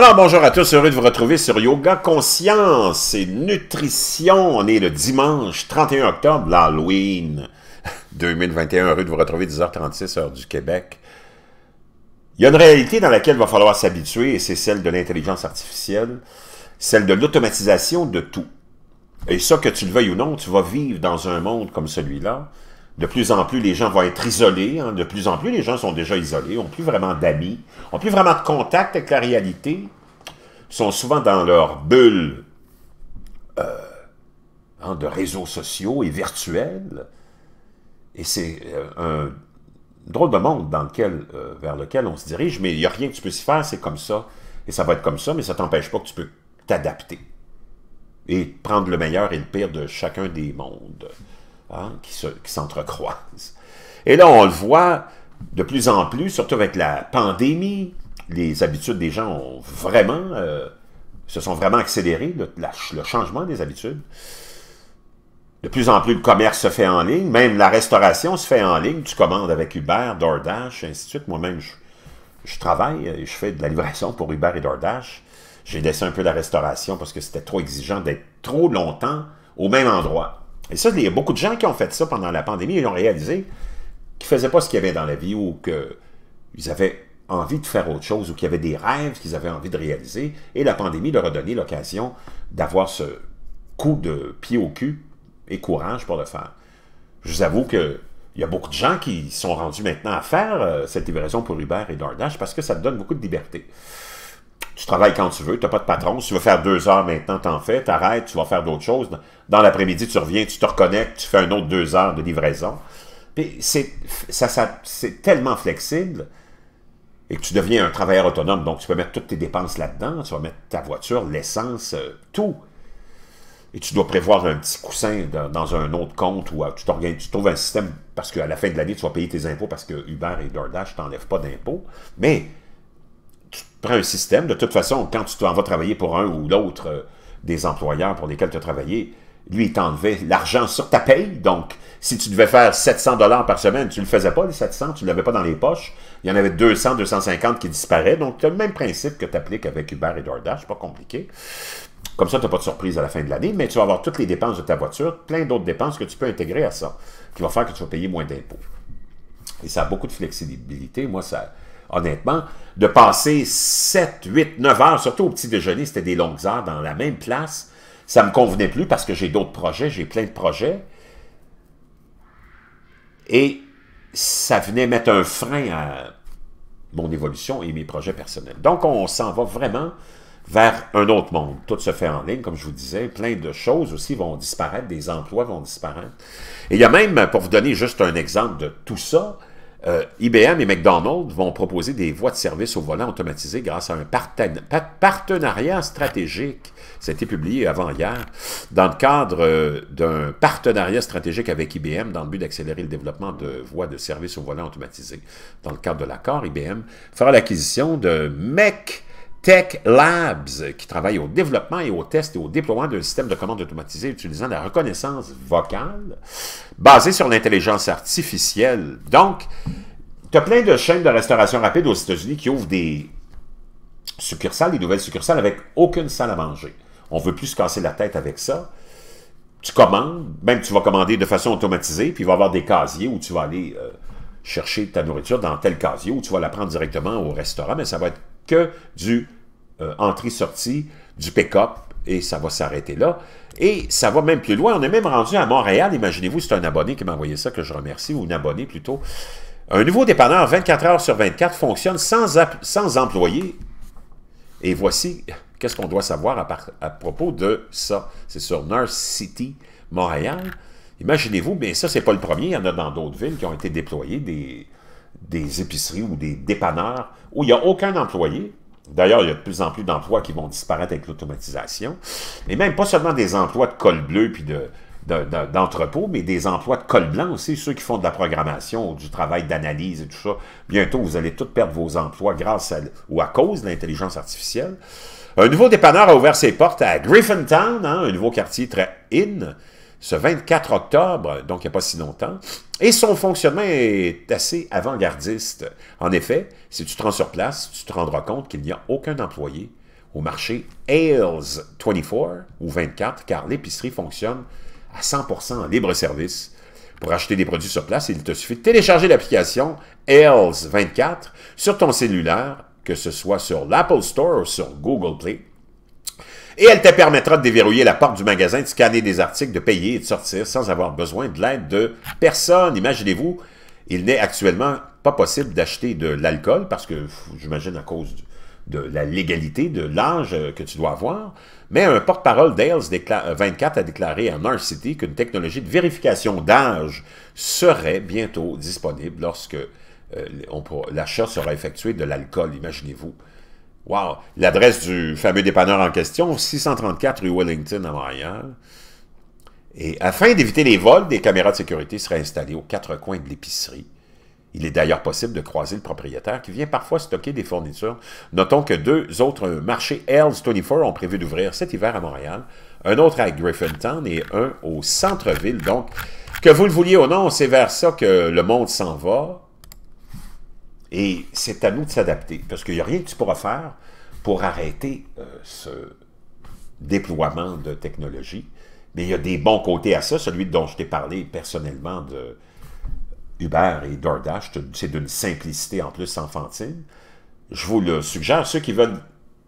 Alors bonjour à tous, heureux de vous retrouver sur Yoga Conscience et Nutrition. On est le dimanche 31 octobre, l'Halloween 2021. Heureux de vous retrouver 10h36 heure du Québec. Il y a une réalité dans laquelle il va falloir s'habituer et c'est celle de l'intelligence artificielle, celle de l'automatisation de tout. Et ça, que tu le veuilles ou non, tu vas vivre dans un monde comme celui-là. De plus en plus, les gens vont être isolés. Hein. De plus en plus, les gens sont déjà isolés, ont plus vraiment d'amis, ont plus vraiment de contact avec la réalité sont souvent dans leur bulle euh, hein, de réseaux sociaux et virtuels. Et c'est euh, un drôle de monde dans lequel, euh, vers lequel on se dirige, mais il n'y a rien que tu puisses faire, c'est comme ça. Et ça va être comme ça, mais ça ne t'empêche pas que tu peux t'adapter et prendre le meilleur et le pire de chacun des mondes hein, qui s'entrecroisent. et là, on le voit de plus en plus, surtout avec la pandémie, les habitudes des gens ont vraiment, euh, se sont vraiment accélérées, le, changement des habitudes. De plus en plus, le commerce se fait en ligne, même la restauration se fait en ligne. Tu commandes avec Uber, DoorDash, ainsi de suite. Moi-même, je, travaille et je fais de la livraison pour Uber et DoorDash. J'ai laissé un peu la restauration parce que c'était trop exigeant d'être trop longtemps au même endroit. Et ça, il y a beaucoup de gens qui ont fait ça pendant la pandémie. Ils ont réalisé qu'ils ne faisaient pas ce qu'il y avait dans la vie ou qu'ils avaient envie de faire autre chose ou qui avaient des rêves qu'ils avaient envie de réaliser. Et la pandémie leur a donné l'occasion d'avoir ce coup de pied au cul et courage pour le faire. Je vous avoue que il y a beaucoup de gens qui sont rendus maintenant à faire euh, cette livraison pour Uber et DoorDash parce que ça te donne beaucoup de liberté. Tu travailles quand tu veux, tu n'as pas de patron. Si tu veux faire deux heures maintenant, t'en fais, t'arrêtes, tu vas faire d'autres choses. Dans l'après-midi, tu reviens, tu te reconnectes, tu fais un autre deux heures de livraison. Puis c'est ça, tellement flexible et que tu deviens un travailleur autonome, donc tu peux mettre toutes tes dépenses là-dedans, tu vas mettre ta voiture, l'essence, euh, tout. Et tu dois prévoir un petit coussin dans, un autre compte ou euh, tu, tu trouves un système parce qu'à la fin de l'année, tu vas payer tes impôts parce que Uber et DoorDash ne t'enlèvent pas d'impôts. Mais tu prends un système. De toute façon, quand tu t'en vas travailler pour un ou l'autre euh, des employeurs pour lesquels tu as travaillé, lui, il t'enlevait l'argent sur ta paye. Donc, si tu devais faire 700 dollars par semaine, tu ne le faisais pas, les 700, tu ne l'avais pas dans les poches. Il y en avait 200, 250 qui disparaissaient. Donc, tu as le même principe que tu appliques avec Uber et DoorDash, pas compliqué. Comme ça, tu n'as pas de surprise à la fin de l'année, mais tu vas avoir toutes les dépenses de ta voiture, plein d'autres dépenses que tu peux intégrer à ça, qui va faire que tu vas payer moins d'impôts. Et ça a beaucoup de flexibilité. Moi, ça, honnêtement, de passer 7, 8, 9 heures, surtout au petit déjeuner, c'était des longues heures dans la même place, ça ne me convenait plus parce que j'ai d'autres projets, j'ai plein de projets. Et ça venait mettre un frein à mon évolution et mes projets personnels. Donc, on s'en va vraiment vers un autre monde. Tout se fait en ligne, comme je vous disais. Plein de choses aussi vont disparaître, des emplois vont disparaître. Et il y a même, pour vous donner juste un exemple de tout ça, euh, IBM et McDonald's vont proposer des voies de service au volant automatisées grâce à un partenariat stratégique. Ça a été publié avant-hier dans le cadre euh, d'un partenariat stratégique avec IBM dans le but d'accélérer le développement de voies de service au volant automatisées. Dans le cadre de l'accord, IBM fera l'acquisition de MEC Tech Labs, qui travaille au développement et au test et au déploiement d'un système de commande automatisé utilisant la reconnaissance vocale basée sur l'intelligence artificielle. Donc, tu as plein de chaînes de restauration rapide aux États-Unis qui ouvrent des succursales, des nouvelles succursales avec aucune salle à manger. On ne veut plus se casser la tête avec ça. Tu commandes, même tu vas commander de façon automatisée, puis il va y avoir des casiers où tu vas aller euh, chercher ta nourriture dans tel casier, où tu vas la prendre directement au restaurant, mais ça va être que du euh, entrée-sortie, du pick-up, et ça va s'arrêter là. Et ça va même plus loin. On est même rendu à Montréal. Imaginez-vous, c'est un abonné qui m'a envoyé ça, que je remercie, ou un abonné plutôt. Un nouveau dépanneur 24 heures sur 24 fonctionne sans, sans employés. Et voici qu'est-ce qu'on doit savoir à, à, propos de ça. C'est sur North City, Montréal. Imaginez-vous, mais ça, c'est pas le premier. Il y en a dans d'autres villes qui ont été déployés des, des épiceries ou des dépanneurs où il n'y a aucun employé. D'ailleurs, il y a de plus en plus d'emplois qui vont disparaître avec l'automatisation. Mais même pas seulement des emplois de col bleu puis de, d'entrepôts, mais des emplois de col blanc aussi, ceux qui font de la programmation, du travail d'analyse et tout ça. Bientôt, vous allez tous perdre vos emplois grâce ou à cause de l'intelligence artificielle. Un nouveau dépanneur a ouvert ses portes à Griffintown, hein, un nouveau quartier très in, ce 24 octobre, donc il n'y a pas si longtemps, et son fonctionnement est assez avant-gardiste. En effet, si tu te rends sur place, tu te rendras compte qu'il n'y a aucun employé au marché Ales 24 ou 24, car l'épicerie fonctionne à 100% en libre service. Pour acheter des produits sur place, il te suffit de télécharger l'application Ales 24 sur ton cellulaire, que ce soit sur l'Apple Store ou sur Google Play et elle te permettra de déverrouiller la porte du magasin, de scanner des articles, de payer et de sortir sans avoir besoin de l'aide de personne. Imaginez-vous, il n'est actuellement pas possible d'acheter de l'alcool parce que, j'imagine, à cause de la légalité de l'âge euh, que tu dois avoir, mais un porte-parole d'Ales 24 euh, a déclaré à North City qu'une technologie de vérification d'âge serait bientôt disponible lorsque euh, l'achat sera effectué de l'alcool, imaginez-vous. Wow! L'adresse du fameux dépanneur en question, 634 rue Wellington à Montréal. Et afin d'éviter les vols, des caméras de sécurité seraient installées aux quatre coins de l'épicerie. Il est d'ailleurs possible de croiser le propriétaire qui vient parfois stocker des fournitures. Notons que deux autres marchés Hells 24 ont prévu d'ouvrir cet hiver à Montréal, un autre à Griffintown et un au centre-ville. Donc, que vous le vouliez ou non, c'est vers ça que le monde s'en va. Et c'est à nous de s'adapter, parce qu'il n'y a rien que tu pourras faire pour arrêter euh, ce déploiement de technologie. Mais il y a des bons côtés à ça. Celui dont je t'ai parlé personnellement de Uber et DoorDash, c'est d'une simplicité en plus enfantine. Je vous le suggère, ceux qui veulent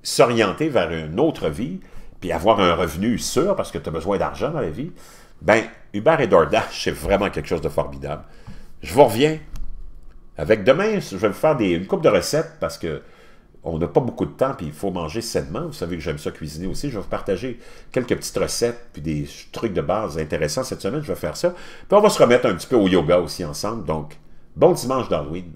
s'orienter vers une autre vie, puis avoir un revenu sûr, parce que tu as besoin d'argent dans la vie, ben Uber et DoorDash, c'est vraiment quelque chose de formidable. Je vous reviens avec demain, je vais vous faire des, une coupe de recettes parce que on n'a pas beaucoup de temps et il faut manger sainement. Vous savez que j'aime ça cuisiner aussi. Je vais vous partager quelques petites recettes puis des trucs de base intéressants cette semaine. Je vais faire ça. Puis on va se remettre un petit peu au yoga aussi ensemble. Donc, bon dimanche d'Halloween.